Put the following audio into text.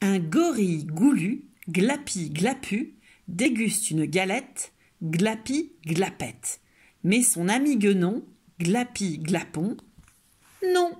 Un gorille goulu, glapi glapu, déguste une galette, glapi glapette. Mais son ami guenon, glapi glapon, non,